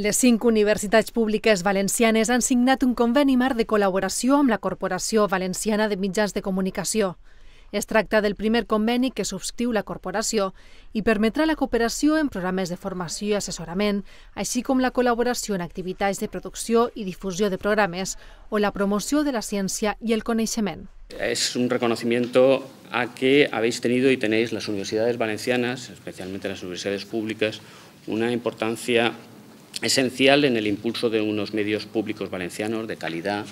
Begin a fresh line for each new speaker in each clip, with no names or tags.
Les cinc universitats públiques valencianes han signat un conveni marc de col·laboració amb la Corporació Valenciana de Mitjans de Comunicació. Es tracta del primer conveni que subscriu la corporació i permetrà la cooperació en programes de formació i assessorament, així com la col·laboració en activitats de producció i difusió de programes o la promoció de la ciència i el coneixement.
Es un reconocimiento a que habéis tenido y tenéis las universidades valencianas, especialmente las universidades públicas, una importancia esencial en el impulso de unos medios públicos valencianos de calidad,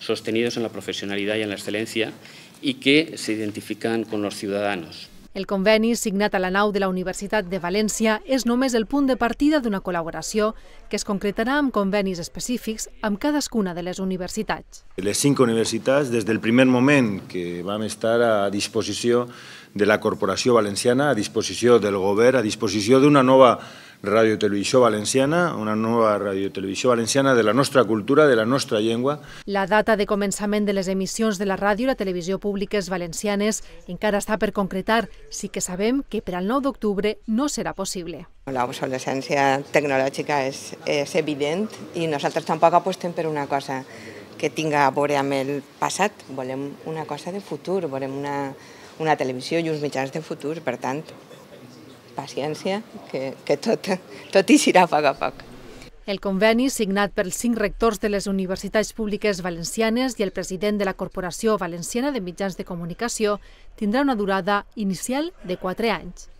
sostenidos en la profesionalidad y en la excelencia y que se identifican con los ciudadanos.
El conveni signat a la nau de la Universitat de València és només el punt de partida d'una col·laboració que es concretarà amb convenis específics amb cadascuna de les universitats.
Les cinc universitats, des del primer moment que vam estar a disposició de la Corporació Valenciana, a disposició del govern, a disposició d'una nova universitat, Radio Televisió Valenciana, una nova Radio Televisió Valenciana de la nostra cultura, de la nostra llengua.
La data de començament de les emissions de la ràdio i la televisió públiques valencianes encara està per concretar. Sí que sabem que per al 9 d'octubre no serà possible.
L'obsolescència tecnològica és, és evident i nosaltres tampoc apostem per una cosa que tinga a veure amb el passat. Volem una cosa de futur, volem una, una televisió i uns mitjans de futur, per tant, paciència, que, que tot, tot hi serà a poc a poc.
El conveni, signat pels cinc rectors de les universitats públiques valencianes i el president de la Corporació Valenciana de Mitjans de Comunicació, tindrà una durada
inicial de quatre anys.